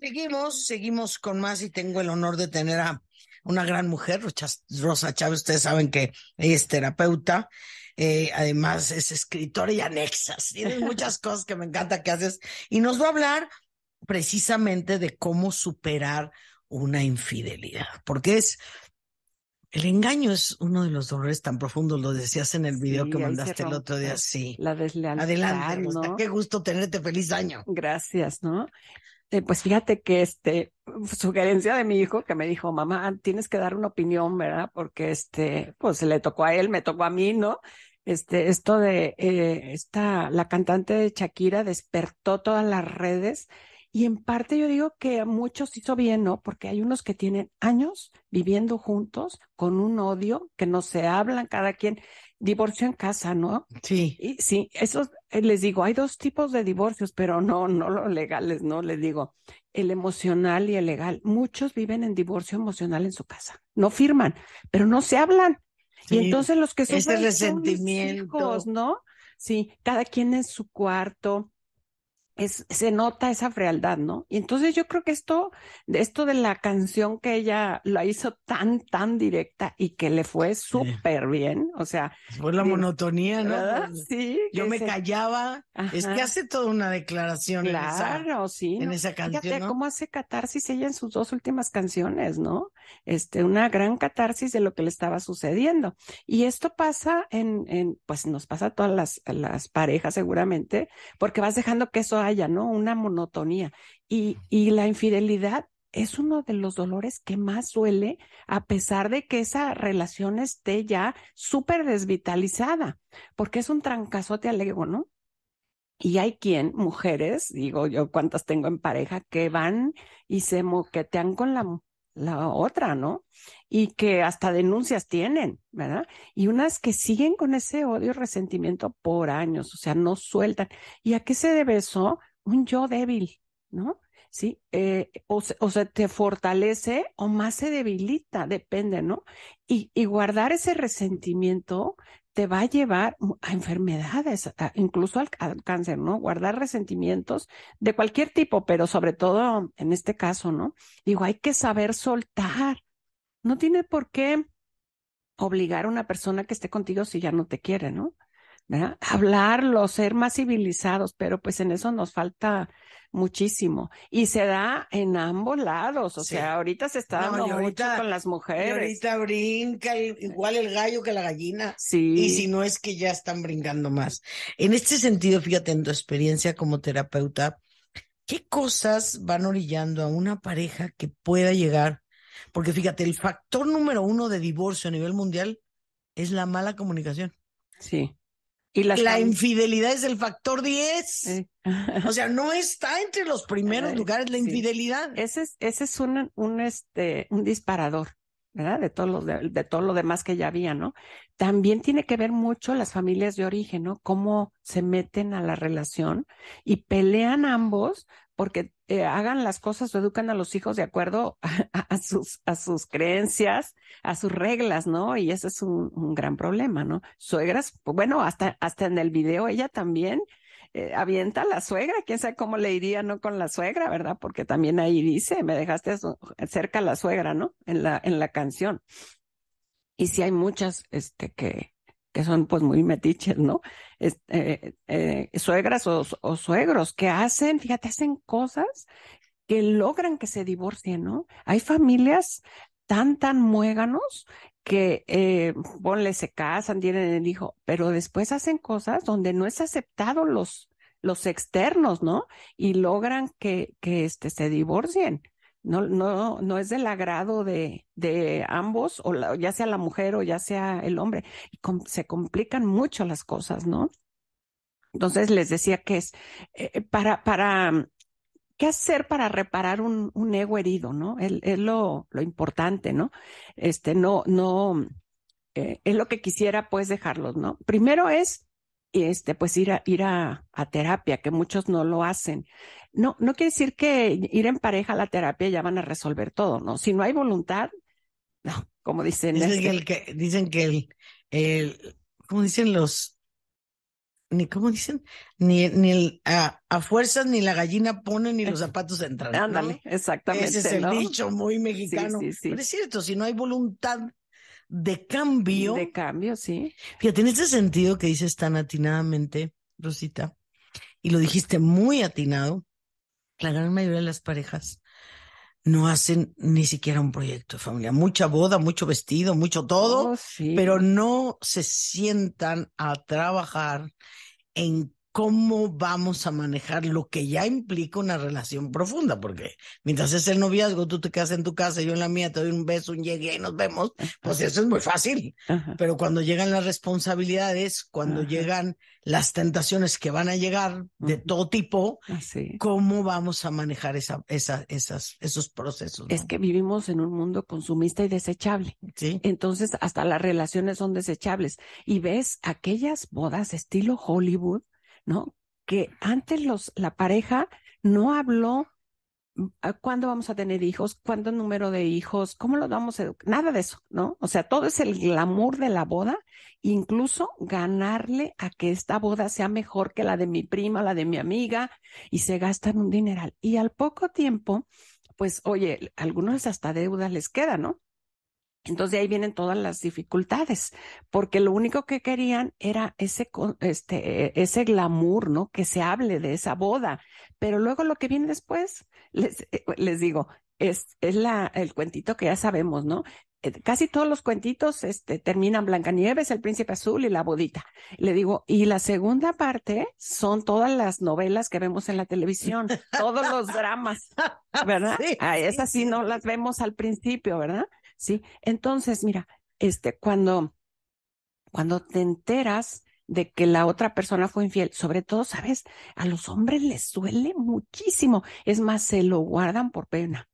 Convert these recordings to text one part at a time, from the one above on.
Seguimos, seguimos con más y tengo el honor de tener a una gran mujer, Rosa Chávez. Ustedes saben que ella es terapeuta, eh, además es escritora y anexas. Tiene muchas cosas que me encanta que haces. Y nos va a hablar precisamente de cómo superar una infidelidad, porque es el engaño es uno de los dolores tan profundos, lo decías en el video que mandaste el otro día, sí. La deslealtad. Adelante, qué gusto tenerte, feliz año. Gracias, ¿no? Eh, pues fíjate que este, sugerencia de mi hijo que me dijo, mamá, tienes que dar una opinión, ¿verdad? Porque este, pues le tocó a él, me tocó a mí, ¿no? Este, esto de eh, esta, la cantante de Shakira despertó todas las redes y en parte yo digo que a muchos hizo bien, ¿no? Porque hay unos que tienen años viviendo juntos con un odio, que no se hablan cada quien divorcio en casa, ¿no? Sí. Y, sí, eso eh, les digo, hay dos tipos de divorcios, pero no, no los legales, no les digo, el emocional y el legal. Muchos viven en divorcio emocional en su casa, no firman, pero no se hablan. Y entonces los que son este hijos, ¿no? Sí, cada quien en su cuarto, se nota esa frialdad, ¿no? Y entonces yo creo que esto, esto de la canción que ella lo hizo tan, tan directa y que le fue súper bien, o sea. Fue la monotonía, ¿no? Sí. Yo me callaba. Es que hace toda una declaración claro, en esa, sí, en esa canción. Fíjate cómo hace catarsis ella en sus dos últimas canciones, ¿no? Este, una gran catarsis de lo que le estaba sucediendo. Y esto pasa en, pues nos pasa a todas las, las parejas seguramente, porque vas dejando que eso haya ya ¿no? Una monotonía. Y, y la infidelidad es uno de los dolores que más suele a pesar de que esa relación esté ya súper desvitalizada, porque es un trancazote te alego ¿no? Y hay quien, mujeres, digo yo cuántas tengo en pareja, que van y se moquetean con la la otra, ¿no? Y que hasta denuncias tienen, ¿verdad? Y unas que siguen con ese odio y resentimiento por años, o sea, no sueltan. ¿Y a qué se debe eso? Un yo débil, ¿no? Sí, eh, o, se, te fortalece o más se debilita, depende, ¿no? Y, y guardar ese resentimiento te va a llevar a enfermedades, incluso al, cáncer, ¿no? Guardar resentimientos de cualquier tipo, pero sobre todo en este caso, ¿no? Digo, hay que saber soltar. No tiene por qué obligar a una persona que esté contigo si ya no te quiere, ¿no? Hablarlo, ser más civilizados, pero pues en eso nos falta muchísimo. Y se da en ambos lados, o sea, ahorita se está dando mucho con las mujeres. ahorita brinca igual el gallo que la gallina. Sí. Y si no es que ya están brincando más. En este sentido, fíjate en tu experiencia como terapeuta, ¿qué cosas van orillando a una pareja que pueda llegar? Porque fíjate, el factor número uno de divorcio a nivel mundial es la mala comunicación. Sí. Y la infidelidad es el factor 10. o sea, no está entre los primeros lugares la infidelidad. Ese es, ese es un, un, este, un disparador. De, todos los de, todo lo demás que ya había, ¿no? También tiene que ver mucho las familias de origen, ¿no? Cómo se meten a la relación y pelean ambos porque eh, hagan las cosas o educan a los hijos de acuerdo a, sus, a sus creencias, a sus reglas, ¿no? Y ese es un, un gran problema, ¿no? Suegras, bueno, hasta, hasta en el video ella también eh, avienta a la suegra, quién sabe cómo le iría, ¿no? Con la suegra, ¿verdad? Porque también ahí dice, me dejaste eh, cerca la suegra, ¿no? En la, en la canción. Y sí hay muchas, este, que, que son pues muy metiches, ¿no? Eh, suegras o, suegros que hacen, fíjate, hacen cosas que logran que se divorcien, ¿no? Hay familias tan, tan muéganos que eh, ponle se casan, tienen el hijo, pero después hacen cosas donde no es aceptado los, los externos, ¿no? Y logran que, que este, se divorcien. No, no, no es del agrado de, de ambos, o ya sea la mujer o ya sea el hombre. Y se complican mucho las cosas, ¿no? Entonces les decía que es eh, eh, para, para ¿Qué hacer para reparar un, ego herido, no? Es lo, importante, ¿no? Este, no, no, eh, es lo que quisiera, pues, dejarlos, ¿no? Primero es, este, pues, ir a, ir a, terapia, que muchos no lo hacen. No, no quiere decir que ir en pareja a la terapia ya van a resolver todo, ¿no? Si no hay voluntad, no, como dicen. Dicen, que, este el que, el, el, como dicen los ni cómo dicen, ni, el, a, a, fuerzas ni la gallina pone ni los zapatos entran. Ándale, exactamente. Ese es el dicho muy mexicano. Pero es cierto, si no hay voluntad de cambio. De cambio, sí. Fíjate, en este sentido que dices tan atinadamente, Rosita, y lo dijiste muy atinado, la gran mayoría de las parejas no hacen ni siquiera un proyecto de familia. Mucha boda, mucho vestido, mucho todo, oh, pero no se sientan a trabajar en cómo vamos a manejar lo que ya implica una relación profunda, porque mientras es el noviazgo, tú te quedas en tu casa, yo en la mía, te doy un beso, un llegue y nos vemos, pues eso es muy fácil. Pero cuando llegan las responsabilidades, cuando llegan las tentaciones que van a llegar de todo tipo, ¿cómo vamos a manejar esas, esos procesos? Es que vivimos en un mundo consumista y desechable. Entonces, hasta las relaciones son desechables. Y ves aquellas bodas estilo Hollywood ¿no? Que antes los, la pareja no habló mm, cuándo vamos a tener hijos, cuánto número de hijos, cómo los vamos a educar, nada de eso, ¿no? O sea, todo es el glamour de la boda, incluso ganarle a que esta boda sea mejor que la de mi prima, la de mi amiga, y se gastan un dineral. Y al poco tiempo, pues, oye, algunos hasta deudas les queda, ¿no? Entonces ahí vienen todas las dificultades, porque lo único que querían era ese, este, e, ese glamour, ¿no? Que se hable de esa boda. Pero luego lo que viene después, les, eh, pues, les digo, es, es la, el cuentito que ya sabemos, ¿no? Eh, casi todos los cuentitos este, terminan Blancanieves, El Príncipe Azul y La Bodita. Le digo, y la segunda parte son todas las novelas que vemos en la televisión, todos los dramas, ¿verdad? Ah, esas sí no las vemos al principio, ¿verdad? ¿sí? Entonces, mira, este, cuando, cuando te enteras de que la otra persona fue infiel, sobre todo, ¿sabes? A los hombres les duele muchísimo. Es más, se lo guardan por pena.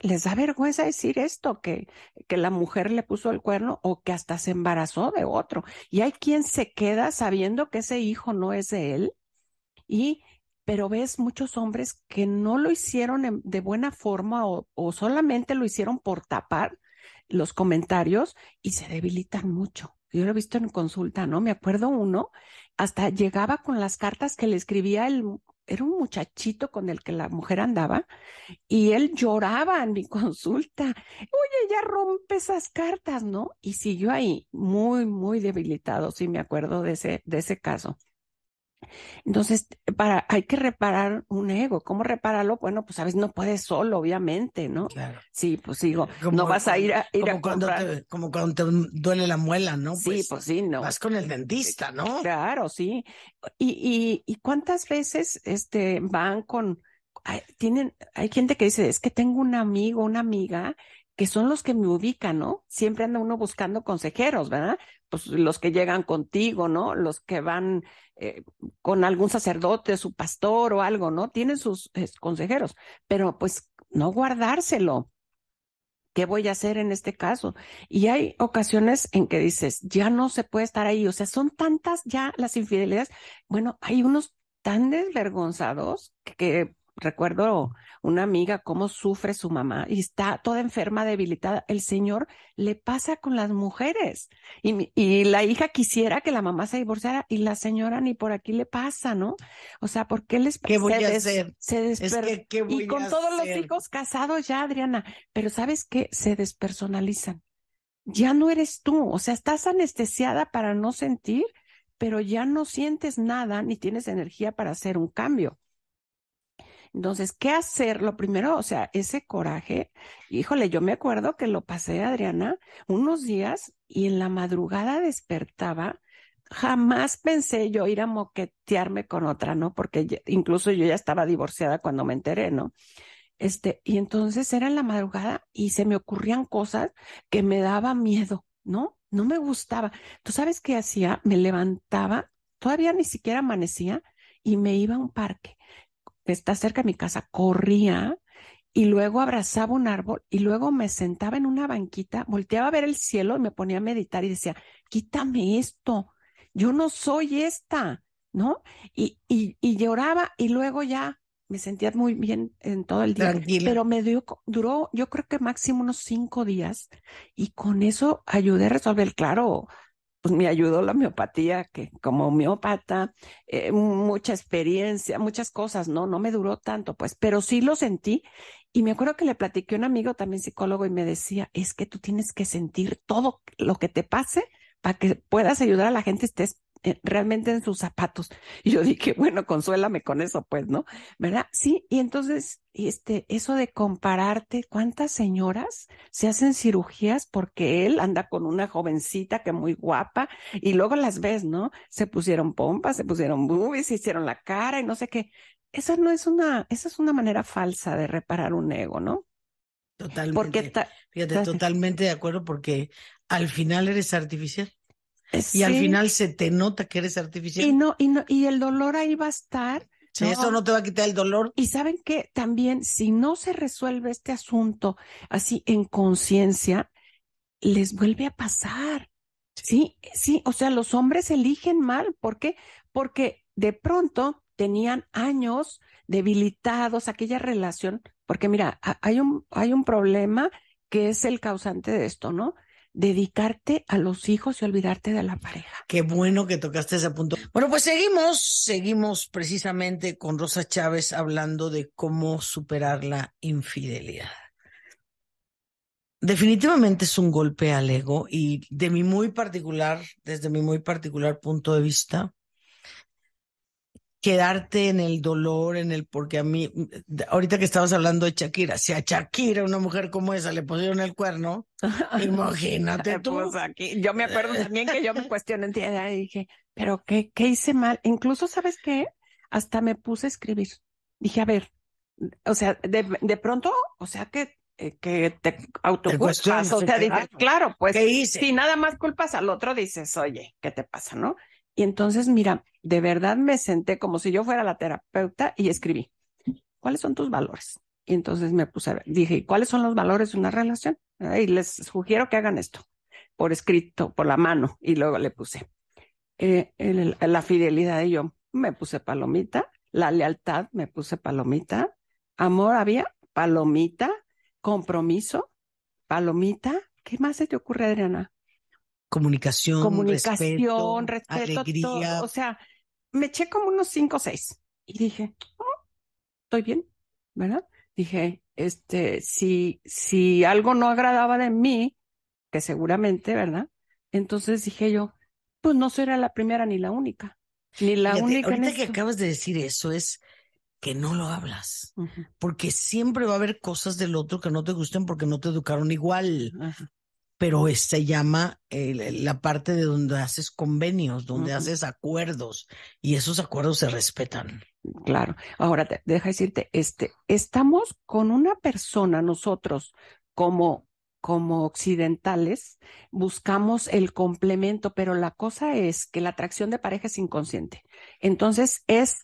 Les da vergüenza decir esto, que, que la mujer le puso el cuerno o que hasta se embarazó de otro. Y hay quien se queda sabiendo que ese hijo no es de él y pero ves muchos hombres que no lo hicieron de buena forma o, solamente lo hicieron por tapar los comentarios y se debilitan mucho. Yo lo he visto en consulta, ¿no? Me acuerdo uno, hasta llegaba con las cartas que le escribía él, era un muchachito con el que la mujer andaba y él lloraba en mi consulta. Oye, ya rompe esas cartas, ¿no? Y siguió ahí, muy, muy debilitado, sí me acuerdo de ese, de ese caso. Entonces, para, hay que reparar un ego. ¿Cómo repararlo? Bueno, pues sabes, no puedes solo, obviamente, ¿no? Sí, pues digo, eh, no vas a ir a, como cuando te, como cuando te duele la muela, ¿no? sí, pues, pues sí, no. Vas con el dentista, ¿no? Claro, sí. Y, y, cuántas veces este, van con, tienen, hay gente que dice, es que tengo un amigo, una amiga que son los que me ubican, ¿no? Siempre anda uno buscando consejeros, ¿verdad? Pues los que llegan contigo, ¿no? Los que van eh, con algún sacerdote, su pastor o algo, ¿no? Tienen sus consejeros, pero pues no guardárselo. ¿Qué voy a hacer en este caso? Y hay ocasiones en que dices, ya no se puede estar ahí, o sea, son tantas ya las infidelidades. Bueno, hay unos tan desvergonzados que recuerdo una amiga cómo sufre su mamá y está toda enferma, debilitada. El Señor le pasa con las mujeres y, y la hija quisiera que la mamá se divorciara y la señora ni por aquí le pasa, ¿no? O sea, ¿por qué les pasa? ¿Qué voy a hacer? Se y con todos los hijos casados ya, Adriana, pero ¿sabes qué? Se despersonalizan. Ya no eres tú, o sea, estás anestesiada para no sentir pero ya no sientes nada ni tienes energía para hacer un cambio. Entonces, ¿qué hacer? Lo primero, o sea, ese coraje, híjole, yo me acuerdo que lo pasé, Adriana, unos días y en la madrugada despertaba. Jamás pensé yo ir a moquetearme con otra, ¿no? Porque incluso yo ya estaba divorciada cuando me enteré, ¿no? Este, y entonces era en la madrugada y se me ocurrían cosas que me daba miedo, ¿no? No me gustaba. ¿Tú sabes qué hacía? Me levantaba, todavía ni siquiera amanecía y me iba a un parque que está cerca de mi casa, corría y luego abrazaba un árbol y luego me sentaba en una banquita, volteaba a ver el cielo y me ponía a meditar y decía, quítame esto, yo no soy esta, ¿no? Y, y, lloraba y luego ya me sentía muy bien en todo el día, pero me dio, duró yo creo que máximo unos cinco días y con eso ayudé a resolver, claro, pues me ayudó la homeopatía, que como homeópata, eh, mucha experiencia, muchas cosas, ¿no? No me duró tanto, pues, pero sí lo sentí. Y me acuerdo que le platiqué a un amigo también psicólogo y me decía, es que tú tienes que sentir todo lo que te pase para que puedas ayudar a la gente, estés realmente en sus zapatos. Y yo dije, bueno, consuélame con eso, pues, ¿no? ¿Verdad? Sí, y entonces, este, eso de compararte, ¿cuántas señoras se hacen cirugías porque él anda con una jovencita que muy guapa y luego las ves, ¿no? Se pusieron pompas, se pusieron boobies, se hicieron la cara y no sé qué. Esa no es una, esa es una manera falsa de reparar un ego, ¿no? Totalmente. fíjate, totalmente de acuerdo porque al final eres artificial. Eh, y al final se te nota que eres artificial. Y no, y no, y el dolor ahí va a estar. Eso no te va a quitar el dolor. Y saben que también, si no se resuelve este asunto así en conciencia, les vuelve a pasar. Sí. sí, o sea, los hombres eligen mal. ¿Por qué? Porque de pronto tenían años debilitados aquella relación, porque mira, hay un, hay un problema que es el causante de esto, ¿no? dedicarte a los hijos y olvidarte de la pareja. Qué bueno que tocaste ese punto. Bueno, pues seguimos, seguimos precisamente con Rosa Chávez hablando de cómo superar la infidelidad. Definitivamente es un golpe al ego y de mi muy particular, desde mi muy particular punto de vista, quedarte en el dolor, en el porque a mí, ahorita que estabas hablando de Shakira, si a Shakira, una mujer como esa, le pusieron el cuerno, imagínate pues, tú. aquí, yo me acuerdo también que yo me cuestioné y dije, pero qué, qué hice mal. Incluso, ¿sabes qué? Hasta me puse a escribir. Dije, a ver, o sea, de, pronto, o sea que eh, que te autoculpas, o dices, claro, pues si nada más culpas al otro, dices, oye, ¿qué te pasa, no? Y entonces, mira, de verdad me senté como si yo fuera la terapeuta y escribí, ¿cuáles son tus valores? Y entonces me puse a dije, ¿cuáles son los valores de una relación? Y les sugiero que hagan esto por escrito, por la mano. Y luego le puse eh, la fidelidad de yo me puse palomita, la lealtad me puse palomita, amor había palomita, compromiso, palomita. ¿Qué más se te ocurre, Adriana? Comunicación, comunicación, respeto, alegría. O sea, me eché como unos cinco o seis y dije, oh, estoy bien, ¿verdad? Dije, este, si, si algo no agradaba de mí, que seguramente, ¿verdad? Entonces dije yo, pues no será la primera ni la única, ni la única. que acabas de decir eso es que no lo hablas, porque siempre va a haber cosas del otro que no te gusten porque no te educaron igual, pero eh, se llama eh, la parte de donde haces convenios, donde haces acuerdos y esos acuerdos se respetan. Claro. Ahora, te, deja decirte, este, estamos con una persona, nosotros como, como occidentales, buscamos el complemento, pero la cosa es que la atracción de pareja es inconsciente. Entonces es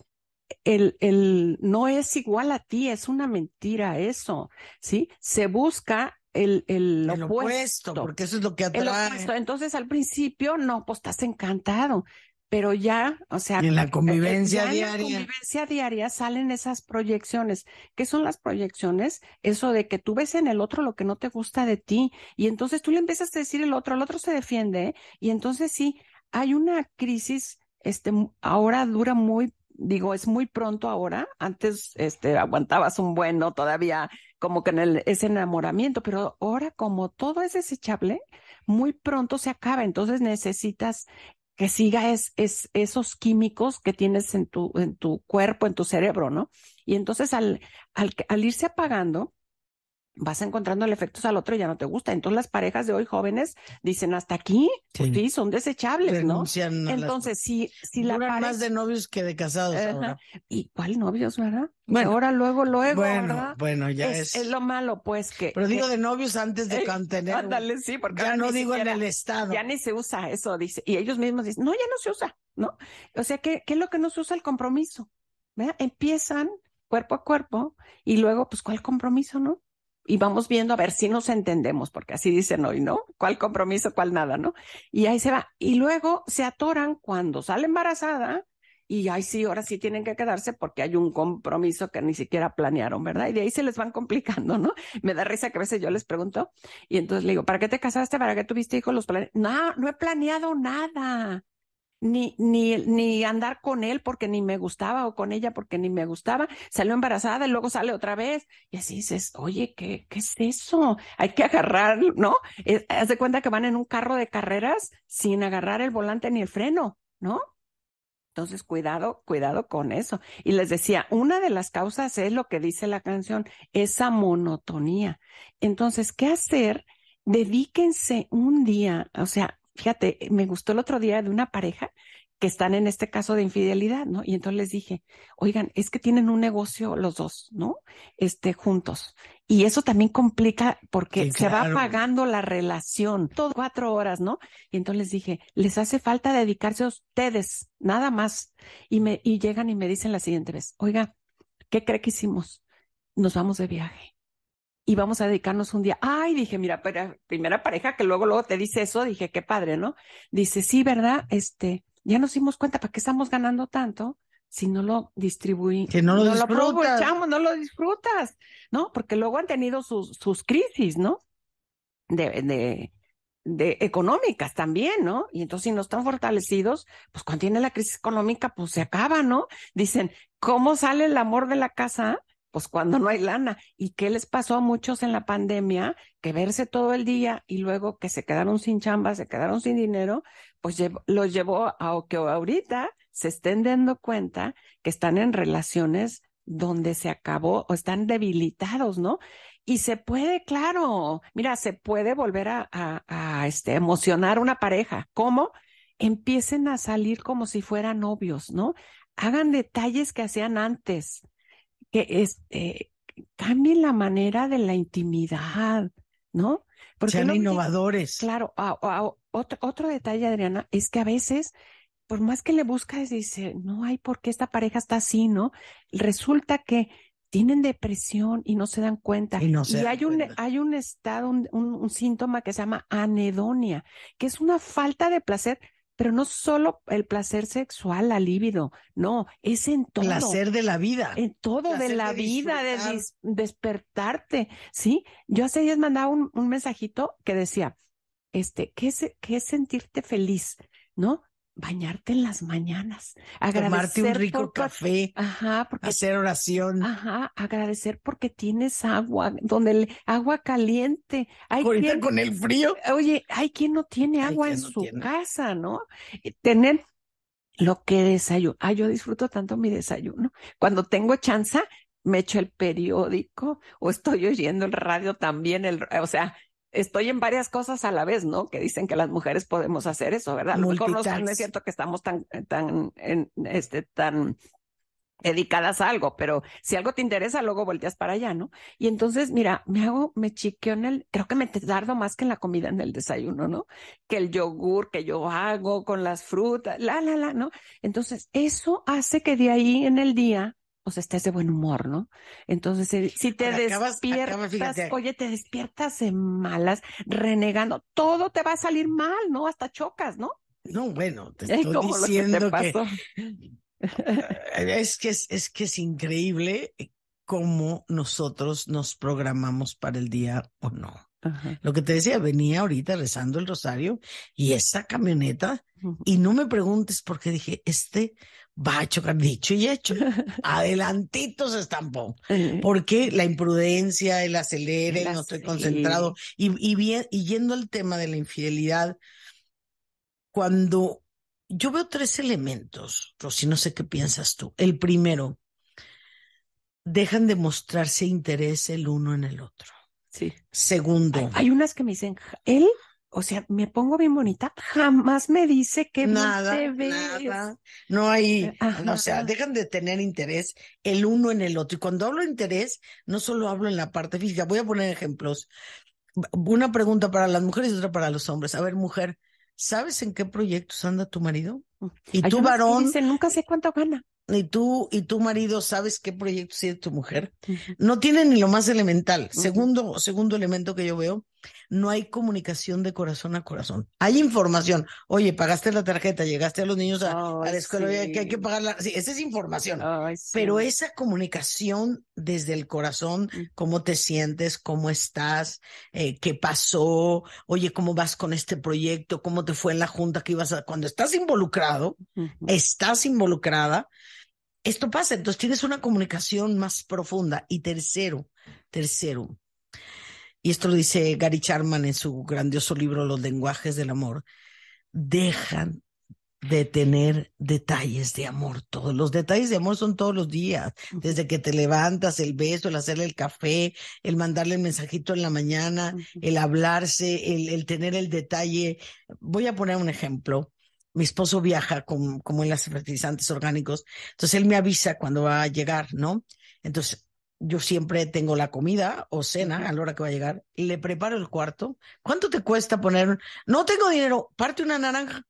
el, el, no es igual a ti, es una mentira eso, ¿sí? Se busca el, el, opuesto, Porque eso es lo que atrae. Entonces, al principio, no, pues estás encantado, pero ya, o sea. en la eh, eh, eh, convivencia diaria. convivencia diaria salen esas proyecciones. ¿Qué son las proyecciones? Eso de que tú ves en el otro lo que no te gusta de ti, y entonces tú le empiezas a decir el otro, el otro se defiende, y entonces sí, hay una crisis, este, ahora dura muy digo, es muy pronto ahora. Antes este, aguantabas un bueno todavía como que en el, ese enamoramiento, pero ahora como todo es desechable, muy pronto se acaba. Entonces necesitas que siga es, esos químicos que tienes en tu, en tu cuerpo, en tu cerebro, ¿no? Y entonces al, al, al irse apagando, vas encontrando efectos al otro y ya no te gusta. Entonces las parejas de hoy jóvenes dicen hasta aquí, pues sí, son desechables, ¿no? Entonces, sí si, si la pareja... más de novios que de casados ¿Y cuál novios, verdad? ahora luego, luego, bueno, Bueno, ya es, es, lo malo, pues, que... Pero digo de novios antes de contener. Ándale, sí, porque... Ya no digo en el estado. Ya ni se usa eso, dice. Y ellos mismos dicen, no, ya no se usa, ¿no? O sea, ¿qué, qué es lo que no se usa el compromiso? Empiezan cuerpo a cuerpo y luego, pues, ¿cuál compromiso, no? y vamos viendo a ver si nos entendemos, porque así dicen hoy, ¿no? ¿Cuál compromiso, cuál nada, no? Y ahí se va. Y luego se atoran cuando sale embarazada y ahí sí, ahora sí tienen que quedarse porque hay un compromiso que ni siquiera planearon, ¿verdad? Y de ahí se les van complicando, ¿no? Me da risa que a veces yo les pregunto y entonces le digo, ¿para qué te casaste? ¿Para qué tuviste hijos? Los No, no he planeado nada ni, ni, ni andar con él porque ni me gustaba o con ella porque ni me gustaba. Salió embarazada y luego sale otra vez. Y así dices, oye, ¿qué, qué es eso? Hay que agarrar, ¿no? Eh, haz de cuenta que van en un carro de carreras sin agarrar el volante ni el freno, ¿no? Entonces, cuidado, cuidado con eso. Y les decía, una de las causas es lo que dice la canción, esa monotonía. Entonces, ¿qué hacer? Dedíquense un día, o sea, fíjate, eh, me gustó el otro día de una pareja que están en este caso de infidelidad, ¿no? Y entonces les dije, oigan, es que tienen un negocio los dos, ¿no? Este, juntos. Y eso también complica porque se va pagando la relación, todo cuatro horas, ¿no? Y entonces les dije, les hace falta dedicarse a ustedes, nada más. Y me, y llegan y me dicen la siguiente vez, oiga, ¿qué cree que hicimos? Nos vamos de viaje y vamos a dedicarnos un día. Ay, dije, mira, primera pareja que luego, luego te dice eso, dije, qué padre, ¿no? Dice, sí, ¿verdad? Este, ya nos dimos cuenta, ¿para qué estamos ganando tanto? Si no lo distribuimos, que no lo, disfrutas. aprovechamos, no lo disfrutas, ¿no? Porque luego han tenido sus, sus crisis, ¿no? De, de, de económicas también, ¿no? Y entonces si no están fortalecidos, pues cuando tiene la crisis económica, pues se acaba, ¿no? Dicen, ¿cómo sale el amor de la casa? pues cuando no hay lana. ¿Y qué les pasó a muchos en la pandemia? Que verse todo el día y luego que se quedaron sin chamba, se quedaron sin dinero, pues los llevó a que ahorita se estén dando cuenta que están en relaciones donde se acabó o están debilitados, ¿no? Y se puede, claro, mira, se puede volver a, este, emocionar una pareja. ¿Cómo? Empiecen a salir como si fueran novios, ¿no? Hagan detalles que hacían antes que es, este, cambien la manera de la intimidad, ¿no? Porque Sean innovadores. Claro, otro, detalle, Adriana, es que a veces por más que le buscas, dice, no hay por qué esta pareja está así, ¿no? Resulta que tienen depresión y no se dan cuenta. Y, no se hay, Un, hay un estado, un, síntoma que se llama anedonia, que es una falta de placer pero no solo el placer sexual, la libido, no, es en todo. Placer de la vida. En todo, de la vida, de despertarte, ¿sí? Yo hace días mandaba un, un mensajito que decía, este, ¿qué qué es sentirte feliz? ¿No? bañarte en las mañanas, agradecer tomarte un rico café, hacer oración, ajá, agradecer porque tienes agua, donde el agua caliente, hay ahorita con el frío, oye, hay quien no tiene agua en su casa, ¿no? Tener lo que desayuno, ah, yo disfruto tanto mi desayuno, cuando tengo chance me echo el periódico o estoy oyendo el radio también, el, o sea, estoy en varias cosas a la vez, ¿no? Que dicen que las mujeres podemos hacer eso, ¿verdad? no es cierto que estamos tan, eh, tan, en, este, tan dedicadas a algo, pero si algo te interesa, luego volteas para allá, ¿no? Y entonces, mira, me hago, me chiqueo en el, creo que me tardo más que en la comida, en el desayuno, ¿no? Que el yogur que yo hago con las frutas, la, la, la, ¿no? Entonces, eso hace que de ahí en el día o sea, estés de buen humor, ¿no? Entonces, si te despiertas, oye, te despiertas en malas, renegando, todo te va a salir mal, ¿no? Hasta chocas, ¿no? No, bueno, te estoy diciendo que, eh, eh, es que es, que es increíble eh, cómo nosotros nos programamos para el día o no. Lo que te decía, venía ahorita rezando el rosario y esa camioneta, y no me preguntes por qué dije, este va a chocar dicho y hecho. adelantitos se estampó. Eh. Porque la imprudencia, el acelere, no estoy concentrado. Y, bien, y yendo al tema de la infidelidad, cuando yo veo tres elementos, Rosy, no sé qué piensas tú. El primero, dejan de mostrarse interés el uno en el otro. Sí. Segundo. hay unas que me dicen, él o sea, me pongo bien bonita, jamás me dice que nada, se ve. nada. No hay, eh, o sea, dejan de tener interés el uno en el otro. Y cuando hablo de interés, no solo hablo en la parte física, voy a poner ejemplos. Una pregunta para las mujeres y otra para los hombres. A ver, mujer, ¿sabes en qué proyectos anda tu marido? Mm. Y tu varón. nunca sé cuánto gana. Y tú y tu marido sabes qué proyectos tiene tu mujer. No tiene ni lo más elemental. Segundo, segundo elemento que yo veo, no hay comunicación de corazón a corazón. Hay información. Oye, pagaste la tarjeta, llegaste a los niños a, la escuela, que hay que pagarla. Sí, esa es información. Pero esa comunicación desde el corazón, mm. cómo te sientes, cómo estás, eh, qué pasó, oye, cómo vas con este proyecto, cómo te fue en la junta que ibas a... Cuando estás involucrado, estás involucrada, esto pasa. Entonces tienes una comunicación más profunda. Y tercero, tercero, y esto lo dice Gary Charman en su grandioso libro Los lenguajes del amor, dejan de tener detalles de amor. Todos los detalles de amor son todos los días, desde que te levantas, el beso, el hacerle el café, el mandarle el mensajito en la mañana, el hablarse, el, tener el detalle. Voy a poner un ejemplo. Mi esposo viaja con, como en las fertilizantes orgánicos, entonces él me avisa cuando va a llegar, ¿no? Entonces yo siempre tengo la comida o cena a la hora que va a llegar, le preparo el cuarto. ¿Cuánto te cuesta poner? No tengo dinero, parte una naranja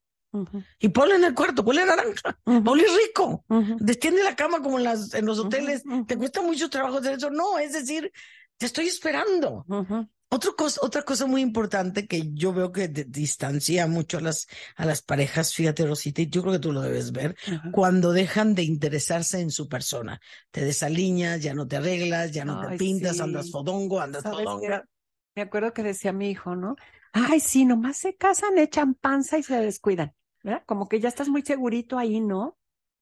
y ponle en el cuarto, Ponle naranja, rico, destiende la cama como en, las, en los hoteles, te cuesta mucho trabajo hacer eso. No, es decir, te estoy esperando cosa, otra cosa muy importante que yo veo que distancia mucho a las, a las parejas, fíjate Rosita, y yo creo que tú lo debes ver, cuando dejan de interesarse en su persona, te desaliñas, ya no te arreglas, ya no te pintas, andas fodongo, andas fodonga. Me acuerdo que decía mi hijo, ¿no? Ay, sí, nomás se casan, echan panza y se descuidan, ¿verdad? Como que ya estás muy segurito ahí, ¿no?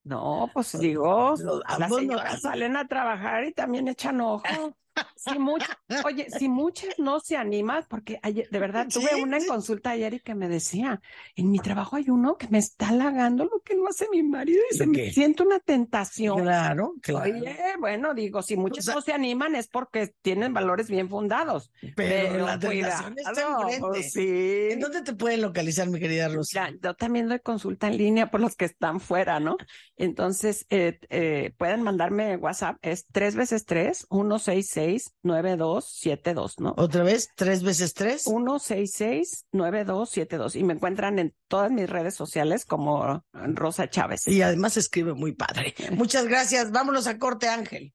No, pues, pues digo, salen a trabajar y también echan ojo oye, si muchas no se animan, porque de verdad tuve una en consulta ayer y que me decía, en mi trabajo hay uno que me está halagando lo que no hace mi marido y se me siento una tentación. Claro, claro. Oye, bueno, digo, si muchos no se animan es porque tienen valores bien fundados. Pero, la tentación está ¿En dónde te pueden localizar, mi querida Rosa? yo también doy consulta en línea por los que están fuera, ¿no? Entonces, eh, eh, pueden mandarme WhatsApp, es tres veces tres, uno seis seis 9272 ¿no? Otra vez, tres veces tres. 1669272. Y me encuentran en todas mis redes sociales como Rosa Chávez. Y además escribe muy padre. Muchas gracias. Vámonos a corte, Ángel.